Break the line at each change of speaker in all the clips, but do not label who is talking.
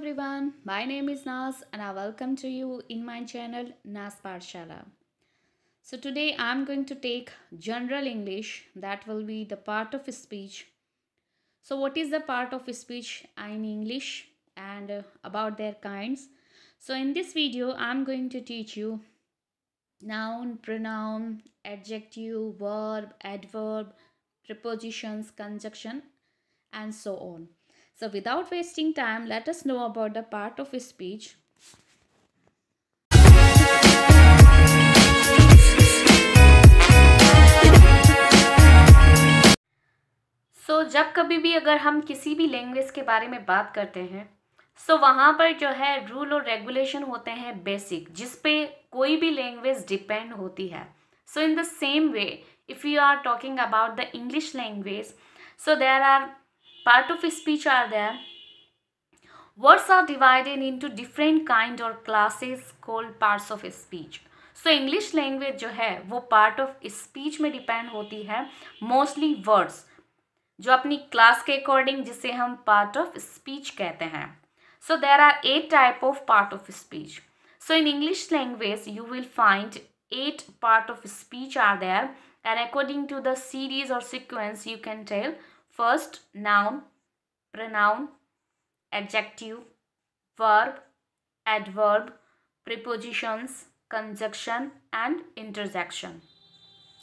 everyone, my name is Nas and I welcome to you in my channel Nas Parshala. So today I am going to take general English that will be the part of speech. So what is the part of speech in English and uh, about their kinds. So in this video I am going to teach you noun, pronoun, adjective, verb, adverb, prepositions, conjunction and so on. So without wasting time, let us know about the part of speech. सो जब कभी भी अगर हम किसी भी language के बारे में बात करते हैं सो वहाँ पर जो है रूल और रेगुलेशन होते हैं बेसिक जिस पे कोई भी लैंग्वेज डिपेंड होती है so in the same way if you are talking about the English language so there are part of speech are there words are divided into different kind or classes called parts of speech so English language जो है वो part of speech में depend होती है mostly words जो अपनी class के according जिसे हम पार्ट ऑफ स्पीच कहते हैं so there are eight type of part of speech so in English language you will find eight part of speech are there and according to the series और sequence you can tell First, noun, pronoun, adjective, verb, adverb, prepositions, conjunction and interjection.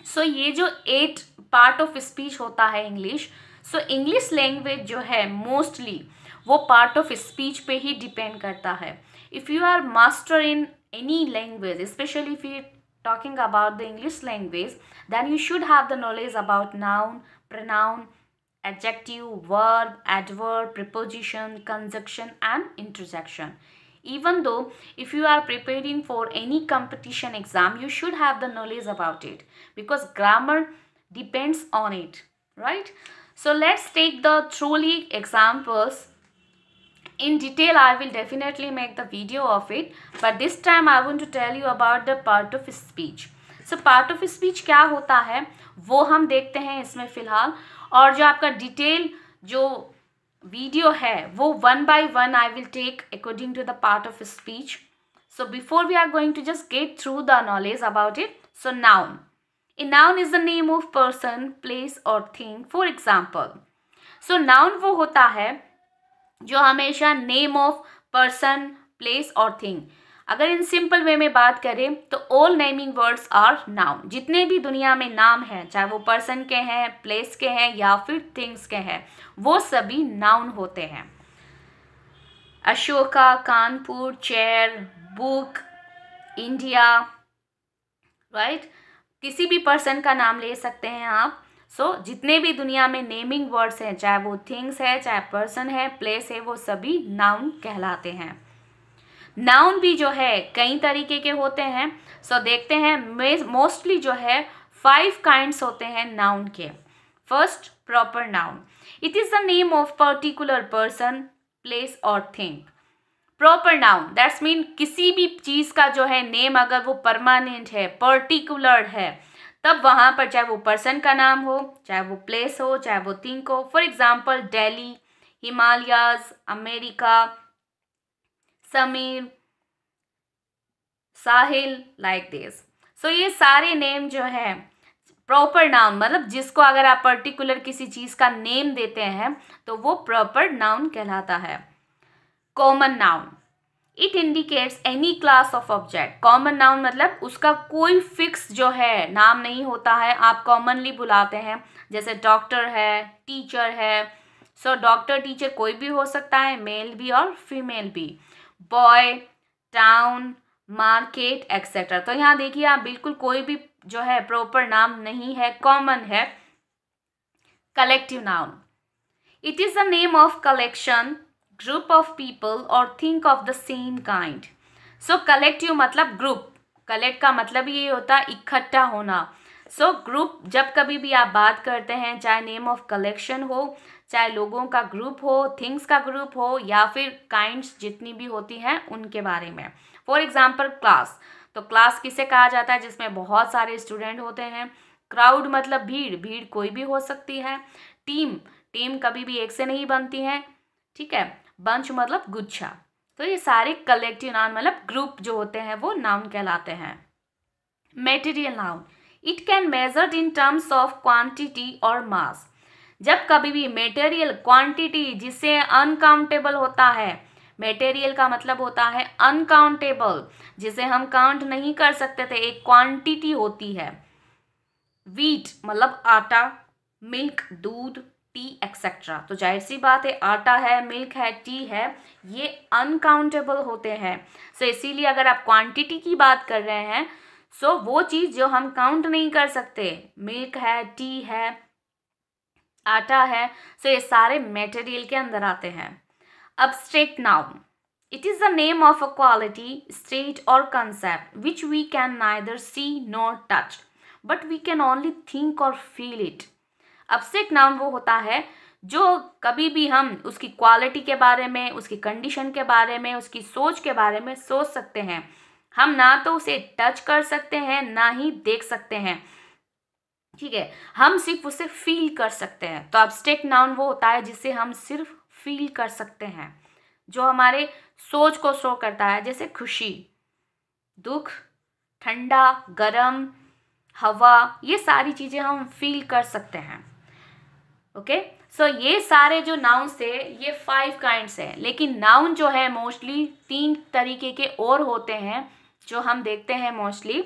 So, ये जो eight part of speech होता है English. So, English language जो है mostly वो part of speech पे ही depend करता है. If you are master in any language, especially if you talking about the English language, then you should have the knowledge about noun, pronoun, adjective, verb, adverb, preposition, conjunction and interjection. Even though if you are preparing for any competition exam, you should have the knowledge about it because grammar depends on it, right? So let's take the truly examples. In detail, I will definitely make the video of it. But this time I want to tell you about the part of speech. So part of speech kya hota hai wo hum dekhte hain isme filhal और जो आपका detail जो video है वो one by one I will take according to the part of speech so before we are going to just get through the knowledge about it so noun a noun is the name of person place और thing for example so noun वो होता है जो हमेशा name of person place और thing अगर in simple way में बात करें तो all naming words are noun जितने भी दुनिया में नाम हैं चाहे वो पर्सन के हैं प्लेस के हैं या फिर थिंग्स के हैं वो सभी नाउन होते हैं Ashoka Kanpur chair book India right किसी भी पर्सन का नाम ले सकते हैं आप सो so, जितने भी दुनिया में नेमिंग वर्ड्स हैं चाहे वो थिंग्स है चाहे पर्सन है प्लेस है वो सभी नाउन कहलाते हैं नाउन भी जो है कई तरीके के होते हैं सो so, देखते हैं मोस्टली जो है फाइव काइंड्स होते हैं नाउन के first proper noun it is the name of particular person place और thing proper noun that's mean किसी भी चीज़ का जो है नेम अगर वो परमानेंट है पर्टिकुलर है तब वहाँ पर चाहे वो पर्सन का नाम हो चाहे वो प्लेस हो चाहे वो थिंक हो for example Delhi Himalayas America Sameer Sahil like this so ये सारे नेम जो है प्रॉपर नाउन मतलब जिसको अगर आप पर्टिकुलर किसी चीज़ का नेम देते हैं तो वो प्रॉपर नाउन कहलाता है common noun it indicates any class of object common noun मतलब उसका कोई फिक्स जो है नाम नहीं होता है आप कॉमनली बुलाते हैं जैसे डॉक्टर है टीचर है सो डॉक्टर टीचर कोई भी हो सकता है मेल भी और फीमेल भी बॉय टाउन मार्केट एक्सेट्रा तो यहाँ देखिए आप बिल्कुल कोई भी जो है प्रॉपर नाम नहीं है कॉमन है collective noun it is the name of collection group of people और think of the same kind so collective मतलब ग्रुप कलेक्ट का मतलब ये होता है इकट्ठा होना सो so, ग्रुप जब कभी भी आप बात करते हैं चाहे नेम ऑफ कलेक्शन हो चाहे लोगों का ग्रुप हो थिंग्स का ग्रुप हो या फिर काइंड्स जितनी भी होती हैं उनके बारे में फॉर एग्ज़ाम्पल क्लास तो क्लास किसे कहा जाता है जिसमें बहुत सारे स्टूडेंट होते हैं क्राउड मतलब भीड़ भीड़ कोई भी हो सकती है टीम टीम कभी भी एक से नहीं बनती है ठीक है बंच मतलब गुच्छा तो ये सारे कलेक्टिव नाउन मतलब ग्रुप जो होते हैं वो नाउन कहलाते हैं material noun it can measured in terms of quantity और मास जब कभी भी मेटेरियल क्वांटिटी जिसे अनकाउंटेबल होता है मेटेरियल का मतलब होता है अनकाउंटेबल जिसे हम काउंट नहीं कर सकते थे एक क्वांटिटी होती है वीट मतलब आटा मिल्क दूध टी एक्सेट्रा तो जाहिर सी बात है आटा है मिल्क है टी है ये अनकाउंटेबल होते हैं सो so, इसीलिए अगर आप क्वांटिटी की बात कर रहे हैं सो so, वो चीज़ जो हम काउंट नहीं कर सकते मिल्क है टी है आटा है सो ये सारे मेटेरियल के अंदर आते हैं अब straight noun it is the name of a quality state और concept which we can neither see nor touch but we can only think और फील इट अपस्टेट नाउन वो होता है जो कभी भी हम उसकी क्वालिटी के बारे में उसकी कंडीशन के बारे में उसकी सोच के बारे में सोच सकते हैं हम ना तो उसे टच कर सकते हैं ना ही देख सकते हैं ठीक है हम सिर्फ उसे फील कर सकते हैं तो स्टेक नाउन वो होता है जिसे हम सिर्फ फील कर सकते हैं जो हमारे सोच को शो करता है जैसे खुशी दुख ठंडा गरम हवा ये सारी चीज़ें हम फील कर सकते हैं ओके सो so, ये सारे जो नाउन है ये फाइव काइंड्स है लेकिन नाउन जो है मोस्टली तीन तरीके के और होते हैं जो हम देखते हैं mostly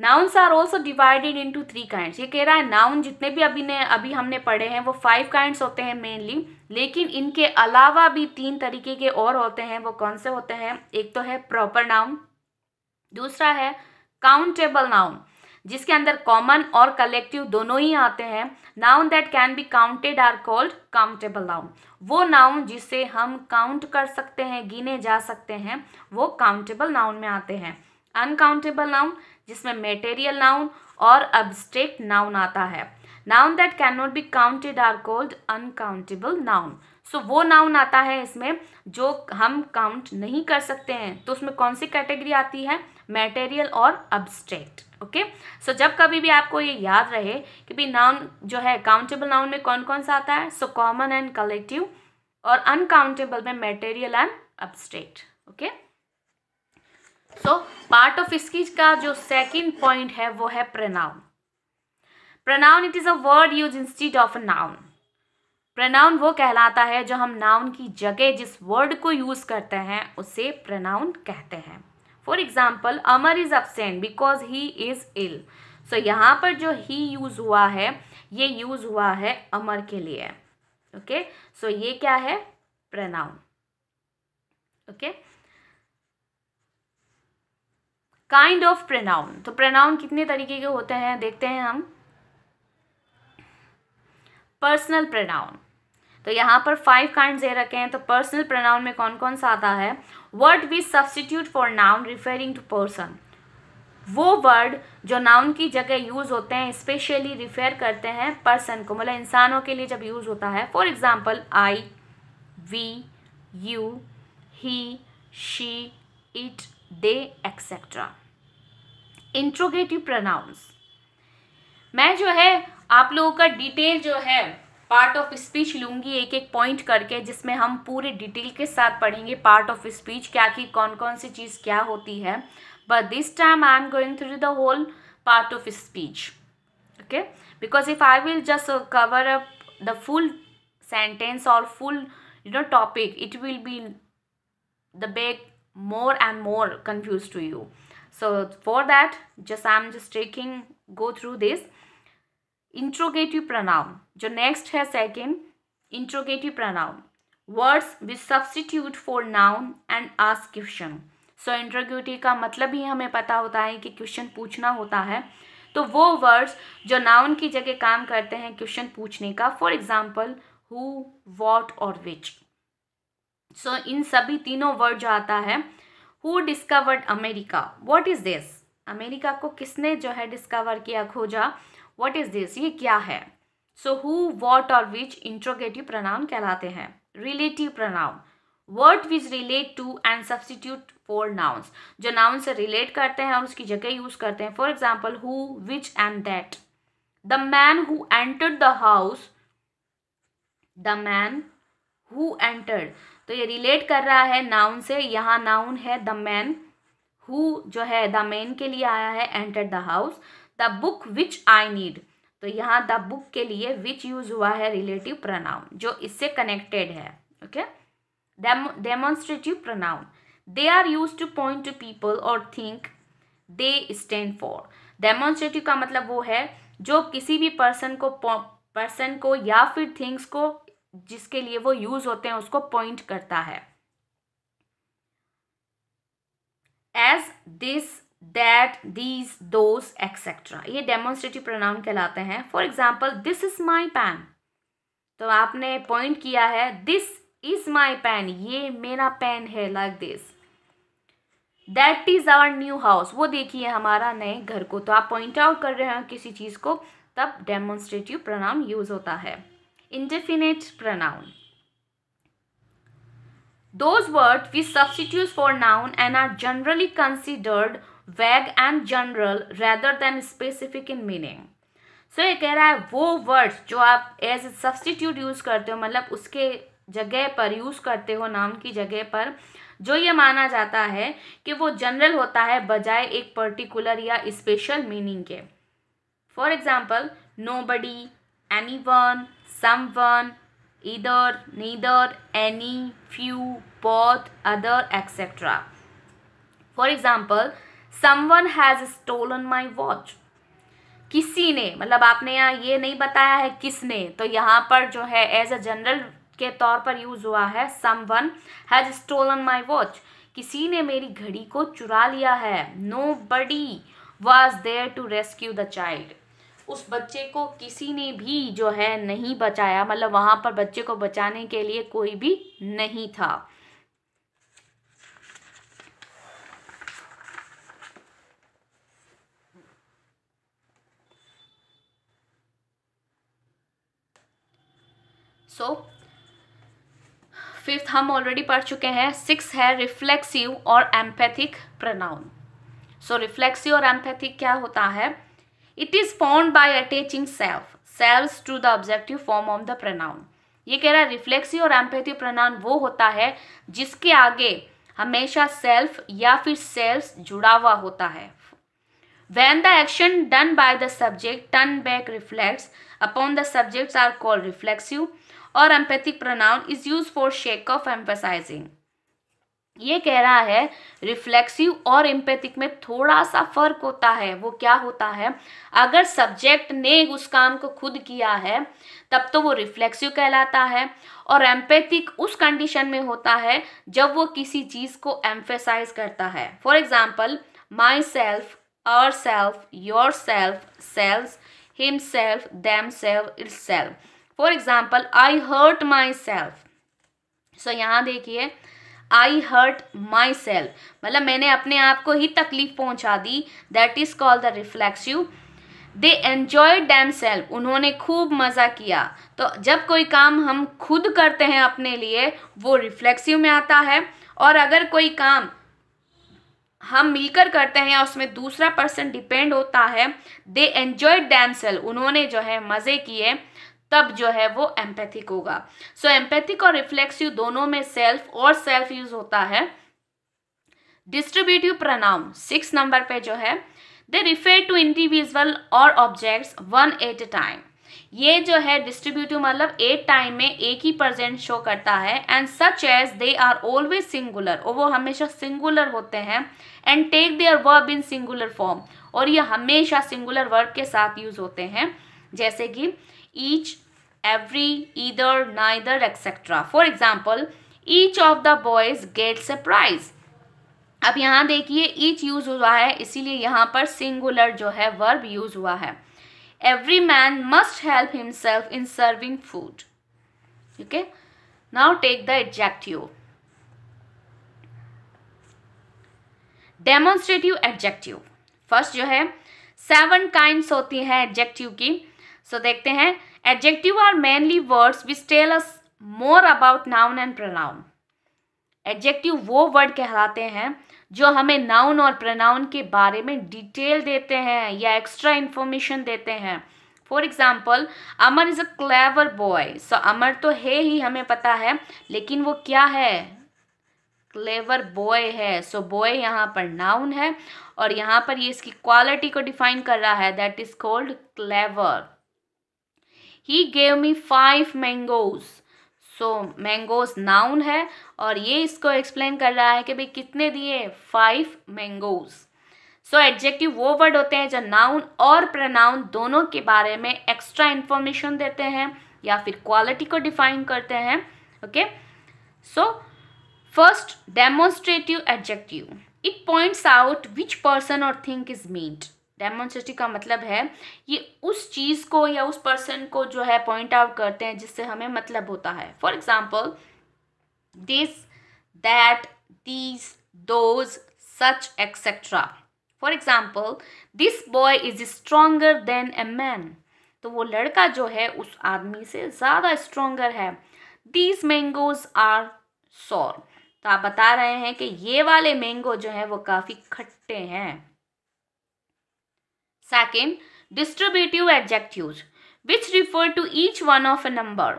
nouns are also divided into three kinds ये कह रहा है नाउन जितने भी अभी ने अभी हमने पढ़े हैं वो फाइव काइंड्स होते हैं मेनली लेकिन इनके अलावा भी तीन तरीके के और होते हैं वो कौन से होते हैं एक तो है प्रॉपर नाउन दूसरा है काउंटेबल नाउन जिसके अंदर कॉमन और कलेक्टिव दोनों ही आते हैं noun that can be counted are called countable noun वो नाउन जिसे हम काउंट कर सकते हैं गिने जा सकते हैं वो काउंटेबल नाउन में आते हैं अनकाउंटेबल नाउन जिसमें मेटेरियल नाउन और अब्स्ट्रेक्ट नाउन आता है noun that can not be counted are called uncountable noun so वो नाउन आता है इसमें जो हम काउंट नहीं कर सकते हैं तो उसमें कौन सी कैटेगरी आती है मेटेरियल और अब्स्ट्रेक्ट ओके सो जब कभी भी आपको ये याद रहे कि भाई नाउन जो है काउंटेबल नाउन में कौन कौन सा आता है सो कॉमन एंड कलेक्टिव और अनकाउंटेबल में material and abstract okay so part of इसकी का जो सेकेंड पॉइंट है वो है pronoun pronoun it is a word use instead of a noun pronoun वो कहलाता है जो हम नाउन की जगह जिस वर्ड को यूज़ करते हैं उसे प्रनाउन कहते हैं for example Amar is absent because he is ill so यहाँ पर जो ही यूज़ हुआ है ये यूज़ हुआ है अमर के लिए ओके okay? सो so ये क्या है pronoun okay okay? Kind of pronoun तो प्रनाउन कितने तरीके के होते हैं देखते हैं हम पर्सनल प्रनाउन तो यहाँ पर फाइव काइंड दे रखे हैं तो पर्सनल प्रोनाउन में कौन कौन सा आता है word we substitute for noun referring to person वो वर्ड जो नाउन की जगह यूज़ होते हैं स्पेशली रिफेयर करते हैं पर्सन को मतलब इंसानों के लिए जब यूज़ होता है for example I we you he she it they etcetera interrogative pronouns मैं जो है आप लोगों का डिटेल जो है पार्ट ऑफ स्पीच लूंगी एक एक पॉइंट करके जिसमें हम पूरे डिटेल के साथ पढ़ेंगे पार्ट ऑफ स्पीच क्या कि कौन कौन सी चीज़ क्या होती है but this time I am going through the whole part of speech okay because if I will just cover up the full sentence और full you know topic it will be the big more and more confused to you so for that just i'm just taking go through this interrogative pronoun जो next है second interrogative pronoun words which substitute for noun and ask question so interrogative का मतलब ही हमें पता होता है कि question पूछना होता है तो वो वर्ड्स जो नाउन की जगह काम करते हैं क्वेश्चन पूछने का फॉर एग्जाम्पल हु वॉट और विच सो इन सभी तीनों वर्ड जो आता है who discovered America what is this America को किसने जो है डिस्कवर किया खोजा वॉट इज़ दिस ये क्या है सो हु वॉट और विच इंट्रोगेटिव प्रणाम कहलाते हैं relative pronoun word which relate to and substitute for nouns जो नाउन से रिलेट करते हैं और उसकी जगह यूज़ करते हैं for example who which and that the man who entered the house the man who entered तो ये रिलेट कर रहा है नाउन से यहाँ नाउन है द मैन हु जो है द मैन के लिए आया है enter the house the book which I need तो यहाँ द बुक के लिए विच यूज हुआ है रिलेटिव प्रनाउन जो इससे कनेक्टेड है okay demonstrative pronoun they are use to point to people और think they stand for demonstrative का मतलब वो है जो किसी भी पर्सन को पर्सन को या फिर थिंग्स को जिसके लिए वो यूज होते हैं उसको पॉइंट करता है as this that these those etcetera ये डेमोन्स्ट्रेटिव प्रोनाउन कहलाते हैं for example this is my pen तो आपने पॉइंट किया है दिस इज माई पैन ये मेरा पैन है like this that is our new house वो देखिए हमारा नए घर को तो आप पॉइंट आउट कर रहे हो किसी चीज़ को तब डेमोन्स्ट्रेटिव प्रोनाउन यूज़ होता है indefinite pronoun. Those words which substitute for noun and are generally considered vague and general rather than specific in meaning. So so, ये कह रहा है वो वर्ड्स जो आप एज ए सब्सटीट्यूट यूज़ करते हो मतलब उसके जगह पर यूज़ करते हो नाम की जगह पर जो ये माना जाता है कि वो जनरल होता है बजाय एक पर्टिकुलर या स्पेशल मीनिंग के for example nobody anyone someone, either, neither, any, few, both, other, etc. For example, someone has stolen my watch. किसी ने मतलब आपने यहाँ ये नहीं बताया है किसने तो यहाँ पर जो है एज अ जनरल के तौर पर यूज़ हुआ है someone has stolen my watch किसी ने मेरी घड़ी को चुरा लिया है nobody was there to rescue the child उस बच्चे को किसी ने भी जो है नहीं बचाया मतलब वहां पर बच्चे को बचाने के लिए कोई भी नहीं था सो so, फिफ्थ हम ऑलरेडी पढ़ चुके हैं सिक्स है रिफ्लेक्सिव और एम्पैथिक प्रनाउन सो रिफ्लेक्सिव और एम्पैथिक क्या होता है it is form by attaching self selves to the objective form of the pronoun ये कह रहा है रिफ्लेक्सिव और एम्पेथिव प्रनाउन वो होता है जिसके आगे हमेशा सेल्फ या फिर सेल्स जुड़ा हुआ होता है when the action done by the subject turn back reflect upon the subject are called reflexive और emphatic pronoun is use for sake of emphasizing ये कह रहा है रिफ्लेक्सिव और एम्पैथिक में थोड़ा सा फर्क होता है वो क्या होता है अगर सब्जेक्ट ने उस काम को खुद किया है तब तो वो रिफ्लेक्सिव कहलाता है और एम्पैथिक उस कंडीशन में होता है जब वो किसी चीज़ को एम्फेसाइज करता है for example my self our self your self selves him self them self it self for example I hurt my self so यहाँ देखिए आई हर्ट माई सेल्फ मतलब मैंने अपने आप को ही तकलीफ पहुंचा दी that is called the reflexive they enjoy them self उन्होंने खूब मज़ा किया तो जब कोई काम हम खुद करते हैं अपने लिए वो रिफ्लेक्सिव में आता है और अगर कोई काम हम मिलकर करते हैं और उसमें दूसरा पर्सन डिपेंड होता है दे एन्जॉय डैम सेल्फ उन्होंने जो है मज़े किए तब जो है वो एम्पैथिक होगा सो so, एम्पैथिक और रिफ्लेक्सिव दोनों में सेल्फ और सेल्फ यूज होता है डिस्ट्रीब्यूटिव प्रनाउन सिक्स नंबर पे जो है दे रिफेयर टू इंडिविजुअल और objects one at a time ये जो है डिस्ट्रीब्यूटिव मतलब एट टाइम में एक ही प्रजेंट शो करता है and such as they are always singular और वो हमेशा सिंगुलर होते हैं and take their verb in singular form और ये हमेशा सिंगुलर वर्ब के साथ यूज होते हैं जैसे कि each, every, either, neither, etcetera for example each of the boys gets a prize अब यहाँ देखिए ईच यूज़ हुआ है इसीलिए यहाँ पर सिंगुलर जो है वर्ब यूज़ हुआ है every man must help himself in serving food ठीक है now take the adjective demonstrative adjective first जो है सेवन काइंड्स होती हैं एडजेक्टिव की सो देखते हैं adjective are mainly words which tell us more about noun and pronoun adjective वो वर्ड कहलाते हैं जो हमें नाउन और प्रोनाउन के बारे में डिटेल देते हैं या एक्स्ट्रा इन्फॉर्मेशन देते हैं for example Amar is a clever boy so Amar तो है ही हमें पता है लेकिन वो क्या है क्लेवर बॉय है सो बॉय यहाँ पर नाउन है और यहाँ पर ये इसकी क्वालिटी को डिफाइन कर रहा है that is called clever he gave me five mangoes so mangoes noun है और ये इसको एक्सप्लेन कर रहा है कि भाई कितने दिए फाइव मैंगोज सो एडजेक्टिव वो वर्ड होते हैं जो नाउन और प्रनाउन दोनों के बारे में एक्स्ट्रा इन्फॉर्मेशन देते हैं या फिर क्वालिटी को डिफाइन करते हैं okay so first demonstrative adjective it points out which person और थिंक इज मीन्ट डेमोन्स्ट्रेटिव का मतलब है ये उस चीज़ को या उस पर्सन को जो है पॉइंट आउट करते हैं जिससे हमें मतलब होता है for example this that these those such etcetera for example this boy is stronger than a man तो वो लड़का जो है उस आदमी से ज़्यादा स्ट्रोंगर है दीज मैंगोज आर सॉर तो आप बता रहे हैं कि ये वाले मैंगो जो है वो काफ़ी खट्टे हैं Second, distributive adjective used which refer to each one of a number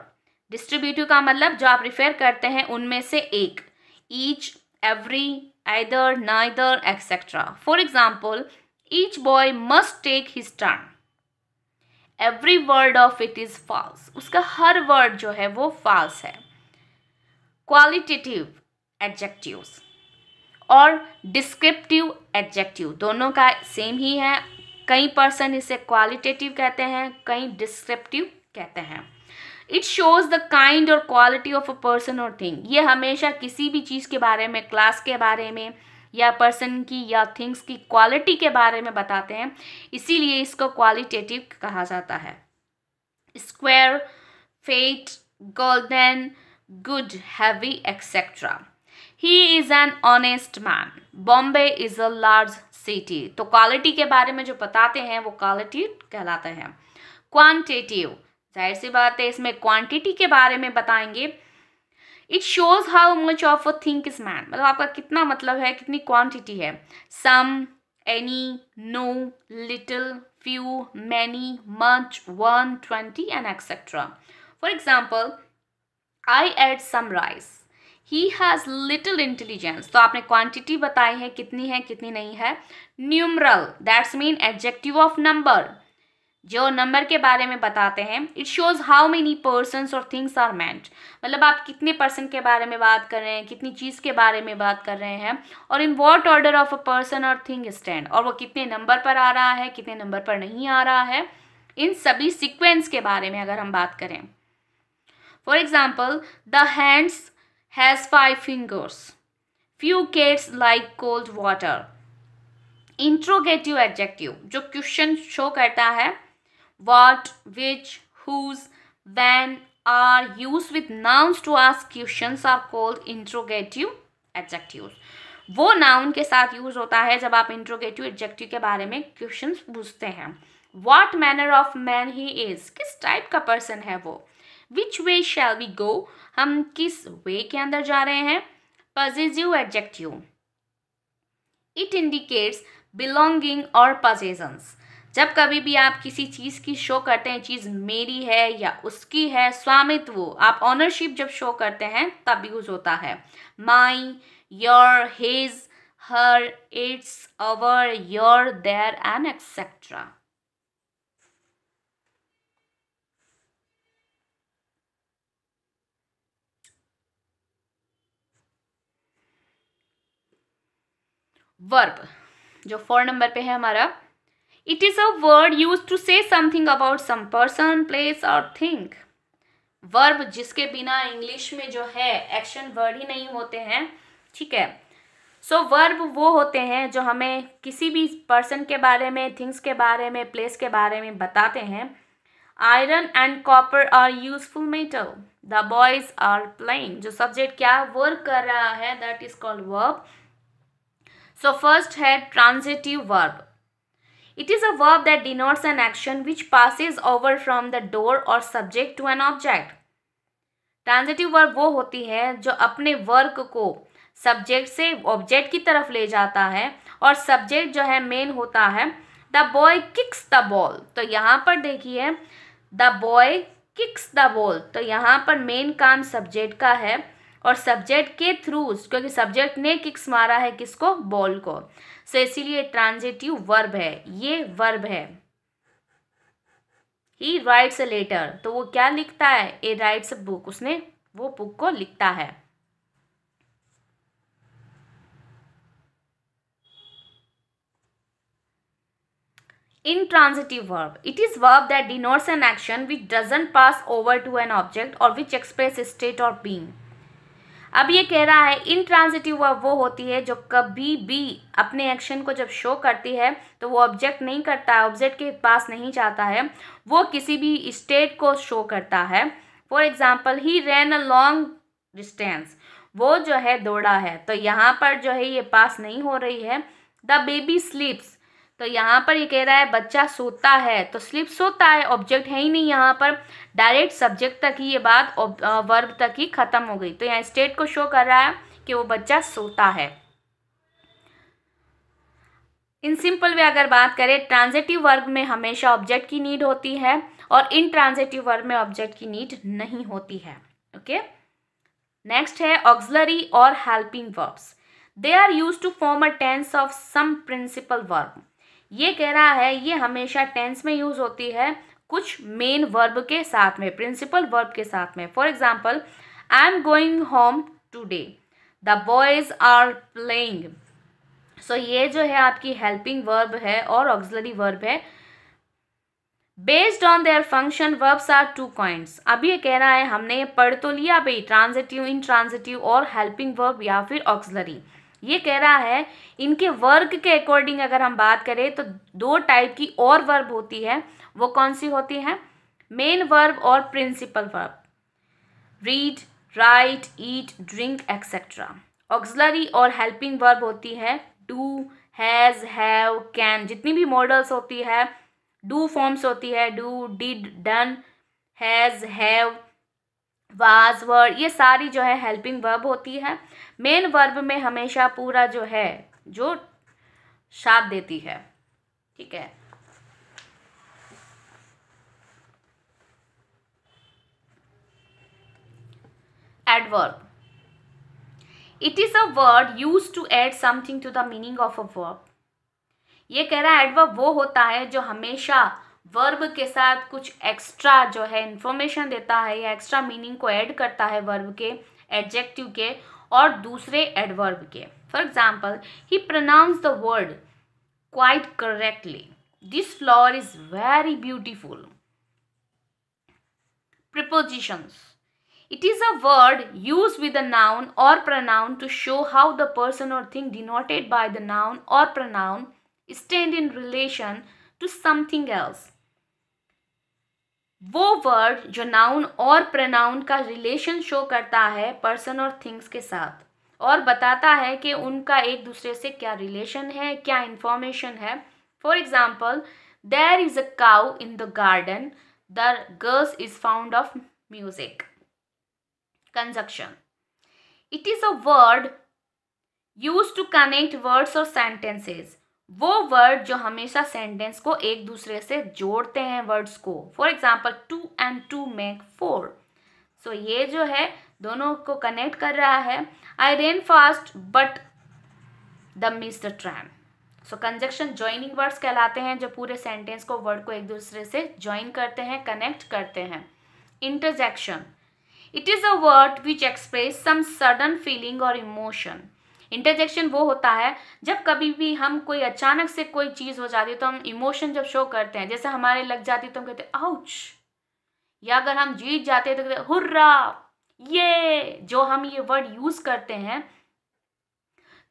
distributive का मतलब जो आप रिफेर करते हैं उनमें से एक each every either neither etc for example each boy must take his turn every word of it is false उसका हर word जो है वो false है qualitative adjectives और descriptive adjective दोनों का सेम ही है कई पर्सन इसे क्वालिटेटिव कहते हैं कई डिस्क्रिप्टिव कहते हैं इट शोज द काइंड और क्वालिटी ऑफ अ पर्सन और थिंग ये हमेशा किसी भी चीज़ के बारे में क्लास के बारे में या पर्सन की या थिंग्स की क्वालिटी के बारे में बताते हैं इसीलिए इसको क्वालिटेटिव कहा जाता है square fat golden good heavy etcetera he is an honest man Bombay is a large city तो क्वालिटी के बारे में जो बताते हैं वो क्वालिटी कहलाते हैं क्वांटिटिव जाहिर सी बात है इसमें क्वांटिटी के बारे में बताएंगे it shows how much of a thing is meant मतलब आपका कितना मतलब है कितनी क्वांटिटी है some any no little few many much one twenty and etcetera for example I add some rice he has little intelligence तो आपने quantity बताई है कितनी है कितनी नहीं है numeral that's mean adjective of number जो नंबर के बारे में बताते हैं it shows how many person और थिंग्स आर मैंट मतलब आप कितने पर्सन के बारे में बात कर रहे हैं कितनी चीज़ के बारे में बात कर रहे हैं और in what order of a person और थिंग स्टैंड और वो कितने नंबर पर आ रहा है कितने नंबर पर नहीं आ रहा है इन सभी सिक्वेंस के बारे में अगर हम बात करें for example the hands has five fingers. Few kids like cold water. Interrogative adjective जो क्वेश्चन शो करता है what which whose when are used with nouns to ask question are called interrogative adjective वो noun के साथ use होता है जब आप इंट्रोगेटिव एडजेक्टिव के बारे में क्वेश्चन पूछते हैं what manner of man he is किस टाइप का पर्सन है वो विच वे शैल वी गो हम किस वे के अंदर जा रहे हैं possessive adjective it indicates belonging और पजेजन्स जब कभी भी आप किसी चीज़ की शो करते हैं चीज़ मेरी है या उसकी है स्वामित्व आप ऑनरशिप जब शो करते हैं तब यूज होता है my your his her its our your their and etcetera verb जो फोर नंबर पे है हमारा it is a word used to say something about some person place और थिंग वर्ब जिसके बिना इंग्लिश में जो है एक्शन वर्ड ही नहीं होते हैं ठीक है सो so, वर्ब वो होते हैं जो हमें किसी भी पर्सन के बारे में थिंग्स के बारे में प्लेस के बारे में बताते हैं iron and copper are useful metal the boys are playing जो सब्जेक्ट क्या वर्क कर रहा है that is called verb so first है transitive verb It is a verb that denotes an action which passes over from the door or subject to an object. Transitive verb वो होती है जो अपने वर्क को सब्जेक्ट से object की तरफ ले जाता है और सब्जेक्ट जो है मेन होता है the boy kicks the ball तो यहाँ पर देखिए the boy kicks the ball तो यहाँ पर मेन काम सब्जेक्ट का है और सब्जेक्ट के थ्रू क्योंकि सब्जेक्ट ने किक्स मारा है किसको बॉल को सो so, इसीलिए ट्रांजेटिव वर्ब है ये वर्ब है ही राइट्स अ लेटर तो वो क्या लिखता है ए राइट्स अ बुक उसने वो बुक को लिखता है intransitive verb it is verb that denotes an action which doesn't pass over to an object और which express state of being अब ये कह रहा है इनट्रांजिटिव वर्ब वो होती है जो कभी भी अपने एक्शन को जब शो करती है तो वो ऑब्जेक्ट नहीं करता है ऑब्जेक्ट के पास नहीं जाता है वो किसी भी स्टेट को शो करता है for example he ran a long distance वो जो है दौड़ा है तो यहाँ पर जो है ये पास नहीं हो रही है द बेबी स्लीप्स तो यहाँ पर ये कह रहा है बच्चा सोता है तो स्लिप सोता है ऑब्जेक्ट है ही नहीं यहाँ पर डायरेक्ट सब्जेक्ट तक ही ये बात वर्ब तक ही ख़त्म हो गई तो यहाँ स्टेट को शो कर रहा है कि वो बच्चा सोता है इन सिंपल वे अगर बात करें ट्रांजेटिव वर्ग में हमेशा ऑब्जेक्ट की नीड होती है और इन ट्रांजेटिव वर्ग में ऑब्जेक्ट की नीड नहीं होती है ओके नेक्स्ट है ऑक्सलरी और helping verbs they are use to form a tense of some principal verb ये कह रहा है ये हमेशा टेंस में यूज़ होती है कुछ मेन वर्ब के साथ में प्रिंसिपल वर्ब के साथ में for example I am going home today the boys are playing so ये जो है आपकी हेल्पिंग वर्ब है और ऑक्सलरी वर्ब है based on their function verbs are two kinds अब ये कह रहा है हमने पढ़ तो लिया भाई ट्रांजिटिव इन ट्रांजिटिव और हेल्पिंग वर्ब या फिर ऑक्सलरी ये कह रहा है इनके वर्ग के अकॉर्डिंग अगर हम बात करें तो दो टाइप की और वर्ब होती है वो कौन सी होती है मेन वर्ब और principal verb read write eat drink etcetera auxiliary और हेल्पिंग वर्ब होती है डू हैज़ हैव कैन जितनी भी मॉडल्स होती है डू फॉर्म्स होती है do did done has have was were ये सारी जो है हेल्पिंग वर्ब होती है मेन वर्ब में हमेशा पूरा जो है जो साथ देती है ठीक है adverb it is a word used to add something to the meaning of a verb ये कह रहा है एडवर्ब वो होता है जो हमेशा वर्ब के साथ कुछ एक्स्ट्रा जो है इंफॉर्मेशन देता है या एक्स्ट्रा मीनिंग को ऐड करता है वर्ब के एडजेक्टिव के और दूसरे एडवर्ब के for example he pronounce the word quite correctly this flower is very beautiful prepositions it is a word used with a noun और pronoun to show how the person और thing denoted by the noun और pronoun stand in relation to something else वो word जो noun और pronoun का relation show करता है person और थिंग्स के साथ और बताता है कि उनका एक दूसरे से क्या रिलेशन है क्या इंफॉर्मेशन है for example there is a cow in the garden the girls is fond of music conjunction it is a word used to connect words और सेंटेंसेज वो वर्ड जो हमेशा सेंटेंस को एक दूसरे से जोड़ते हैं वर्ड्स को for example two and two make four so ये जो है दोनों को कनेक्ट कर रहा है I ran fast but the miss the tram so conjunction joining words कहलाते हैं जो पूरे सेंटेंस को वर्ड को एक दूसरे से ज्वाइन करते हैं कनेक्ट करते हैं interjection it is a word which express some sudden feeling और इमोशन इंटरजेक्शन वो होता है जब कभी भी हम कोई अचानक से कोई चीज़ हो जाती है तो हम इमोशन जब शो करते हैं जैसे हमारे लग जाती तो हम कहते आउच या अगर हम जीत जाते तो कहते हुर्रा ये जो हम ये वर्ड यूज़ करते हैं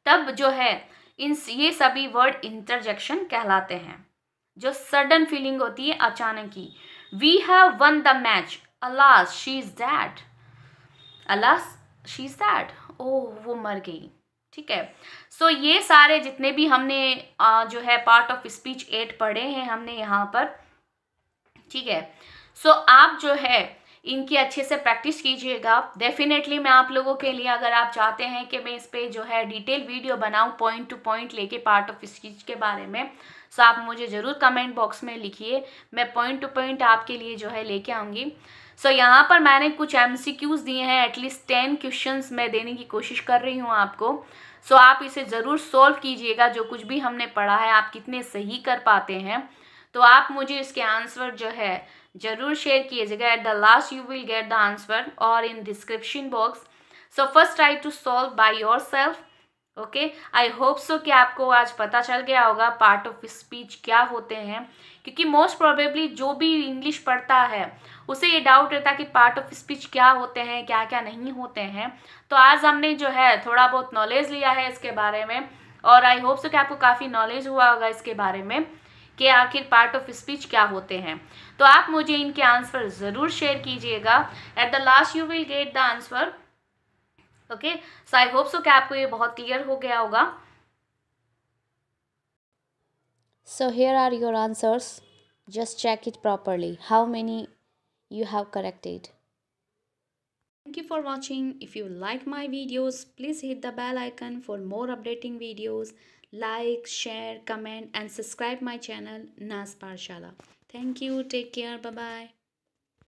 तब जो है इन ये सभी वर्ड इंटरजेक्शन कहलाते हैं जो सडन फीलिंग होती है अचानक की we have won the match alas she is dead alas she is dead oh वो मर गई ठीक है सो so, ये सारे जितने भी हमने आ, जो है पार्ट ऑफ स्पीच एट पढ़े हैं हमने यहाँ पर ठीक है सो so, आप जो है इनकी अच्छे से प्रैक्टिस कीजिएगा डेफिनेटली मैं आप लोगों के लिए अगर आप चाहते हैं कि मैं इस पर जो है डिटेल वीडियो बनाऊँ पॉइंट टू पॉइंट लेके पार्ट ऑफ स्पीच के बारे में सो so, आप मुझे ज़रूर कमेंट बॉक्स में लिखिए मैं पॉइंट टू पॉइंट आपके लिए जो है लेके आऊँगी सो so, यहाँ पर मैंने कुछ एम दिए हैं एटलीस्ट टेन क्वेश्चन मैं देने की कोशिश कर रही हूँ आपको सो so, आप इसे ज़रूर सॉल्व कीजिएगा जो कुछ भी हमने पढ़ा है आप कितने सही कर पाते हैं तो आप मुझे इसके आंसर जो है ज़रूर शेयर कीजिएगा at the last you will get the answer और in description box so first try to solve by your self okay I hope so कि आपको आज पता चल गया होगा पार्ट ऑफ स्पीच क्या होते हैं क्योंकि मोस्ट प्रोबेबली जो भी इंग्लिश पढ़ता है उसे ये डाउट रहता है कि पार्ट ऑफ स्पीच क्या होते हैं क्या क्या नहीं होते हैं तो आज हमने जो है थोड़ा बहुत नॉलेज लिया है इसके बारे में और आई होप सो कि आपको काफ़ी नॉलेज हुआ होगा इसके बारे में कि आखिर पार्ट ऑफ स्पीच क्या होते हैं तो आप मुझे इनके आंसर ज़रूर शेयर कीजिएगा at the last you will get the answer okay so I hope so क्या आपको ये बहुत क्लियर हो गया होगा so here are your answers just check it properly how many you have corrected thank you for watching if you like my videos please hit the bell icon for more updating videos like share comment and subscribe my channel Nas Pathshala thank you take care bye bye